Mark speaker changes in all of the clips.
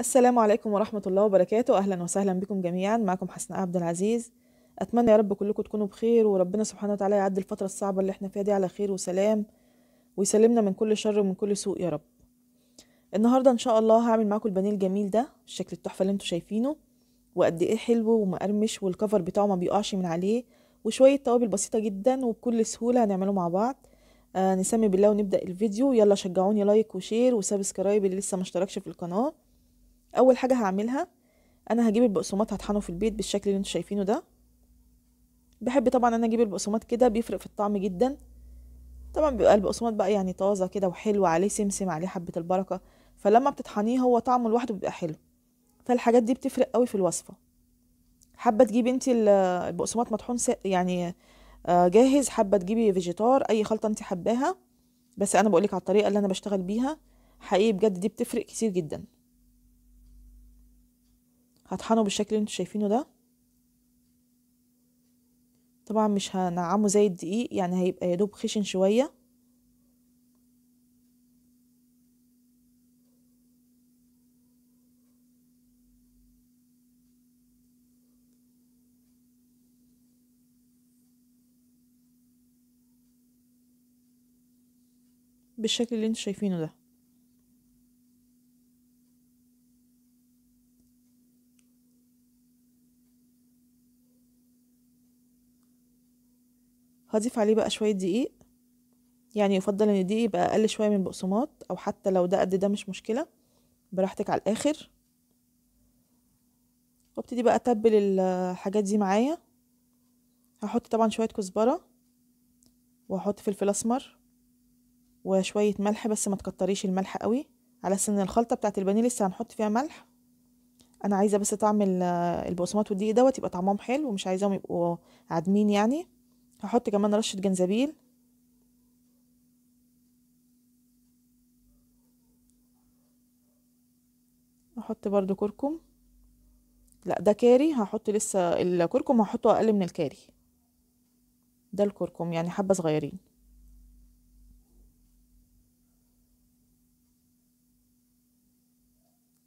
Speaker 1: السلام عليكم ورحمة الله وبركاته أهلا وسهلا بكم جميعا معكم حسناء عبد العزيز أتمنى يا رب كلكم تكونوا بخير وربنا سبحانه وتعالى يعدي الفترة الصعبة اللي احنا فيها دي على خير وسلام ويسلمنا من كل شر ومن كل سوء يا رب النهاردة إن شاء الله هعمل معاكم البانيه الجميل ده شكل التحفة اللي انتوا شايفينه وقد إيه حلو ومقرمش والكفر بتاعه ما بيقعش من عليه وشوية توابل بسيطة جدا وبكل سهولة هنعمله مع بعض آه نسمي بالله ونبدأ الفيديو يلا شجعوني لايك وشير وسبسكرايب اللي لسه ما اشتركش في القناة اول حاجه هعملها انا هجيب البقسماط هطحنه في البيت بالشكل اللي انتوا شايفينه ده بحب طبعا انا اجيب البقسماط كده بيفرق في الطعم جدا طبعا بيبقى البقسماط بقى يعني طازه كده وحلو عليه سمسم عليه حبه البركه فلما بتطحنيه هو طعمه لوحده بيبقى حلو فالحاجات دي بتفرق قوي في الوصفه حابه تجيبي انت البقسماط مطحون يعني آه، جاهز حابه تجيبي فيجيتار اي خلطه انت حباها بس انا بقولك على الطريقه اللي انا بشتغل بيها حقيقي بجد دي بتفرق كتير جدا هطحنه بالشكل اللي انتوا شايفينه ده طبعا مش هنعمه زي الدقيق يعني هيبقى يدوب خشن شوية بالشكل اللي انتوا شايفينه ده هضيف عليه بقى شوية دقيق يعني يفضل ان الدقيق يبقى اقل شوية من البقسماط او حتى لو ده قد ده مش مشكلة براحتك على الاخر وابتدي بقى اتبل الحاجات دي معايا هحط طبعا شوية كزبرة وهحط فلفل اسمر وشوية ملح بس ما تكتريش الملح قوي على سن الخلطة بتاعت البانيه لسه هنحط فيها ملح انا عايزة بس طعم البقسماط والدقيق دوت يبقى طعمهم حلو ومش عايزاهم يبقوا عادمين يعني هحط كمان رشة جنزبيل هحط برضو كركم لا ده كاري هحط لسه الكركم هحطه اقل من الكاري ده الكركم يعني حبة صغيرين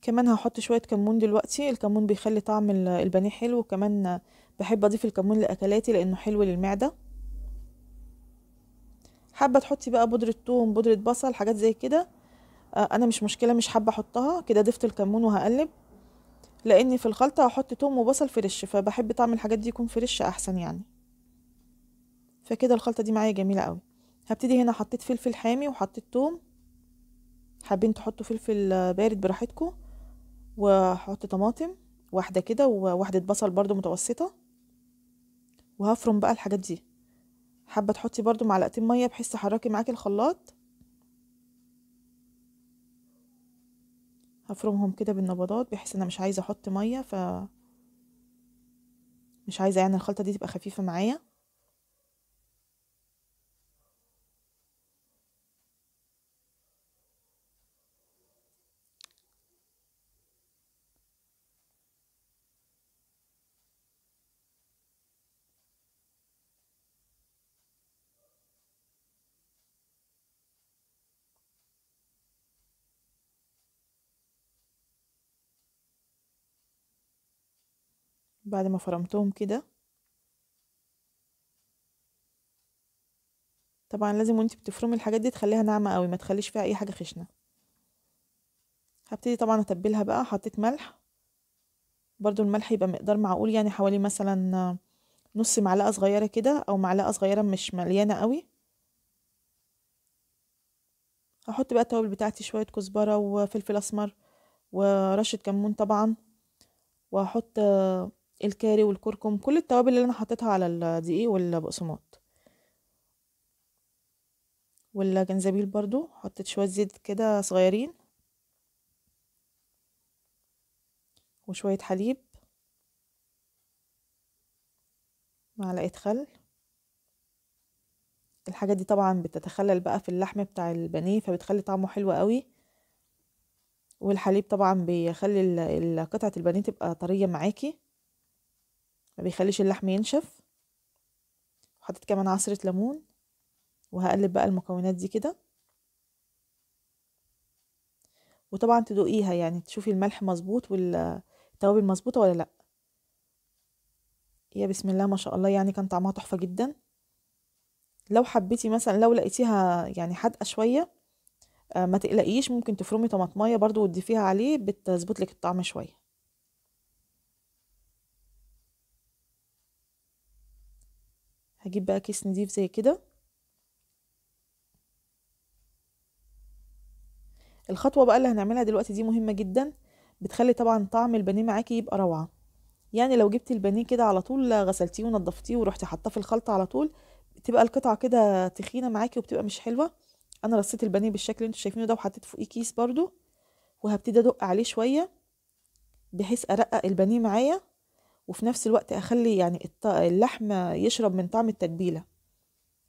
Speaker 1: كمان هحط شوية كمون دلوقتي الكمون بيخلي طعم البانيه حلو وكمان بحب اضيف الكمون لاكلاتي لانه حلو للمعدة حابة تحطي بقى بودرة توم بودرة بصل حاجات زي كده آه، انا مش مشكلة مش حابة احطها كده ضفت الكمون وهقلب لان في الخلطة هحط توم وبصل فريش فبحب طعم الحاجات دي يكون فريش احسن يعني فكده الخلطة دي معايا جميلة قوي هبتدي هنا حطيت فلفل حامي وحطيت توم حابين تحطوا فلفل بارد براحتكم وهحط طماطم واحدة كده وواحدة بصل برضو متوسطة وهفرم بقى الحاجات دي حابة تحطي برضو معلقتين مية بحيث تحركي معاكي الخلاط هفرمهم كده بالنبضات بحيث انا مش عايزة احط مية ف مش عايزة يعني الخلطة دي تبقى خفيفة معايا بعد ما فرمتهم كده طبعا لازم وانت بتفرمي الحاجات دي تخليها ناعمه قوي ما تخليش فيها اي حاجه خشنه هبتدي طبعا اتبلها بقى حطيت ملح برضو الملح يبقى مقدار معقول يعني حوالي مثلا نص معلقه صغيره كده او معلقه صغيره مش مليانه قوي هحط بقى التوابل بتاعتي شويه كزبره وفلفل اسمر ورشه كمون طبعا وهحط الكاري والكركم كل التوابل اللي انا حطيتها على الدقيق والبقسماط والجنزبيل برضو حطيت شويه زيت كده صغيرين وشويه حليب معلقه خل الحاجه دي طبعا بتتخلل بقى في اللحم بتاع البانيه فبتخلي طعمه حلو قوي والحليب طبعا بيخلي قطعه البانيه تبقى طريه معاكي مبيخليش بيخليش اللحم ينشف حطيت كمان عصرة ليمون وهقلب بقى المكونات دي كده وطبعا تدوقيها يعني تشوفي الملح مظبوط والتوابل مظبوطة ولا لأ يا بسم الله ما شاء الله يعني كان طعمها تحفة جدا لو حبيتي مثلا لو لقيتيها يعني حادقة شوية آه، ما تقلقيش ممكن تفرمي طماطمية برضو وتضيفيها عليه بتظبط لك الطعم شويه هجيب بقى كيس نضيف زي كده الخطوه بقى اللي هنعملها دلوقتي دي مهمه جدا بتخلي طبعا طعم البانيه معاكي يبقى روعه يعني لو جبتي البانيه كده على طول غسلتيه ونضفتيه ورحتي حاطاه في الخلطه على طول بتبقى القطعه كده تخينه معاكي وبتبقى مش حلوه انا رصيت البانيه بالشكل اللي انتوا شايفينه ده وحطيت فوقيه كيس برده وهبتدي ادق عليه شويه بحيث ارقق البانيه معايا وفي نفس الوقت اخلي يعني اللحم يشرب من طعم التتبيله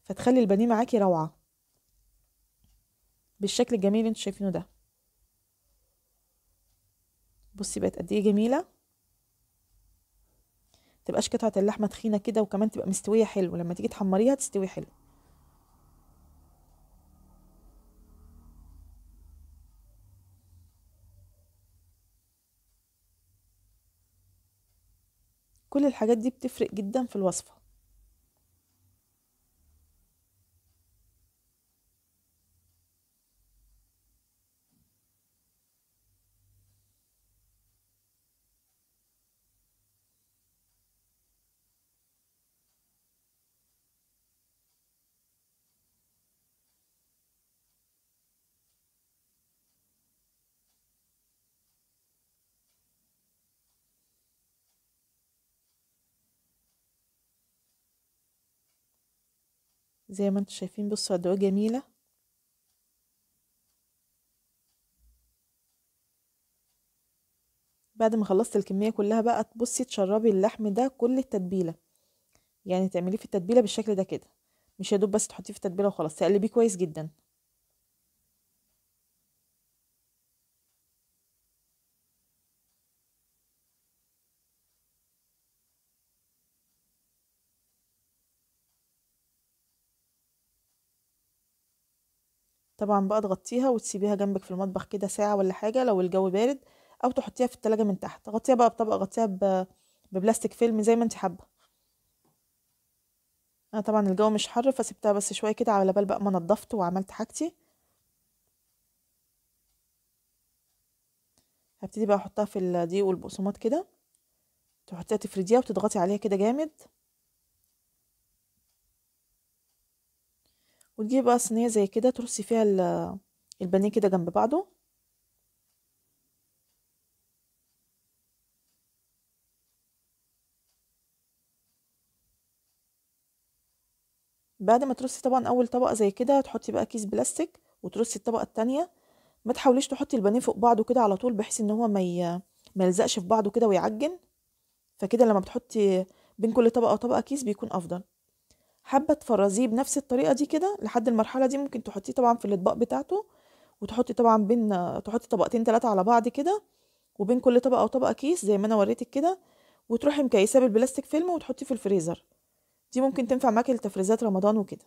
Speaker 1: فتخلي البانيه معاكي روعه بالشكل الجميل اللي انتوا شايفينه ده بصي بقت قد ايه جميله تبقاش قطعه اللحمه تخينه كده وكمان تبقى مستويه حلو لما تيجي تحمريها تستوي حلو كل الحاجات دي بتفرق جدا في الوصفة زي ما انتم شايفين بصوا قد ايه جميله بعد ما خلصت الكميه كلها بقى تبصي تشربي اللحم ده كل التتبيله يعني تعمليه في التتبيله بالشكل ده كده مش يا دوب بس تحطيه في التتبيله وخلاص تقلبيه كويس جدا طبعا بقى تغطيها وتسيبيها جنبك في المطبخ كده ساعة ولا حاجة لو الجو بارد أو تحطيها في التلاجة من تحت غطيها بقى بطبقة غطيها ببلاستيك فيلم زي ما انت حابة أنا طبعا الجو مش حر فسبتها بس شوية كده على بال بقى ما نضفت وعملت حاجتي هبتدي بقى أحطها في الضيق والبقسماط كده تحطيها تفرديها وتضغطي عليها كده جامد وتجيبي بقى صينيه زي كده ترصي فيها البانيه كده جنب بعضه بعد ما ترصي طبعا اول طبقه زي كده هتحطي بقى كيس بلاستيك وترصي الطبقه التانية ما تحاوليش تحطي البانيه فوق بعضه كده على طول بحيث ان هو ما ي... ما يلزقش في بعضه كده ويعجن فكده لما بتحطي بين كل طبقه وطبقه كيس بيكون افضل حابه تفرزيه بنفس الطريقه دي كده لحد المرحله دي ممكن تحطيه طبعا في الاطباق بتاعته وتحطي طبعا بين تحطي طبقتين ثلاثه على بعض كده وبين كل طبقه وطبقه كيس زي ما انا وريتك كده وتروحي مكيساه بالبلاستيك فيلم وتحطيه في الفريزر دي ممكن تنفع معاكي لتفريزات رمضان وكده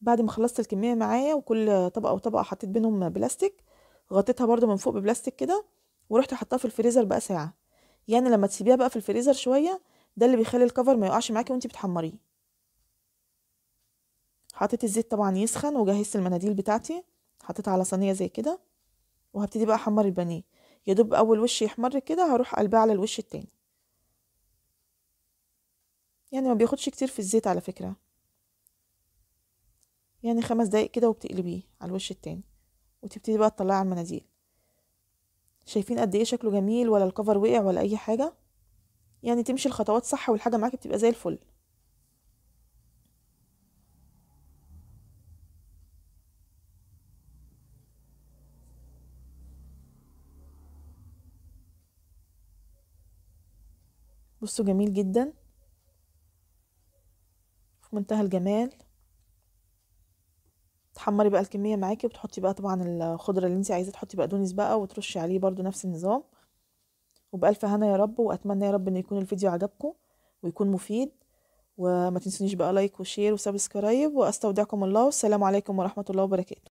Speaker 1: بعد ما خلصت الكميه معايا وكل طبقه وطبقه حطيت بينهم بلاستيك غطيتها برده من فوق ببلاستيك كده ورحت حطاها في الفريزر بقى ساعه يعني لما تسيبيها بقى في الفريزر شويه ده اللي بيخلي الكفر ما يقعش معاكي وانت بتحمريه حطيت الزيت طبعا يسخن وجهزت المناديل بتاعتي حطيتها على صينيه زي كده وهبتدي بقى احمر البانيه يا دوب اول وش يحمر كده هروح قلباه على الوش التاني يعني ما بياخدش كتير في الزيت على فكره يعني خمس دقايق كده وبتقلبيه على الوش التاني وتبتدي بقى تطلعي على المناديل شايفين قد ايه شكله جميل ولا الكفر وقع ولا اي حاجه يعني تمشي الخطوات صح والحاجه معاكي بتبقى زي الفل بصوا جميل جدا في منتهى الجمال تحمري بقى الكميه معاكي وتحطي بقى طبعا الخضره اللي انت عايزاه تحطي بقدونس بقى وترشي عليه برده نفس النظام وبألف هنا يا رب وأتمنى يا رب إن يكون الفيديو عجبكم ويكون مفيد وما تنسونيش بقى لايك وشير وسبسكرايب وأستودعكم الله والسلام عليكم ورحمة الله وبركاته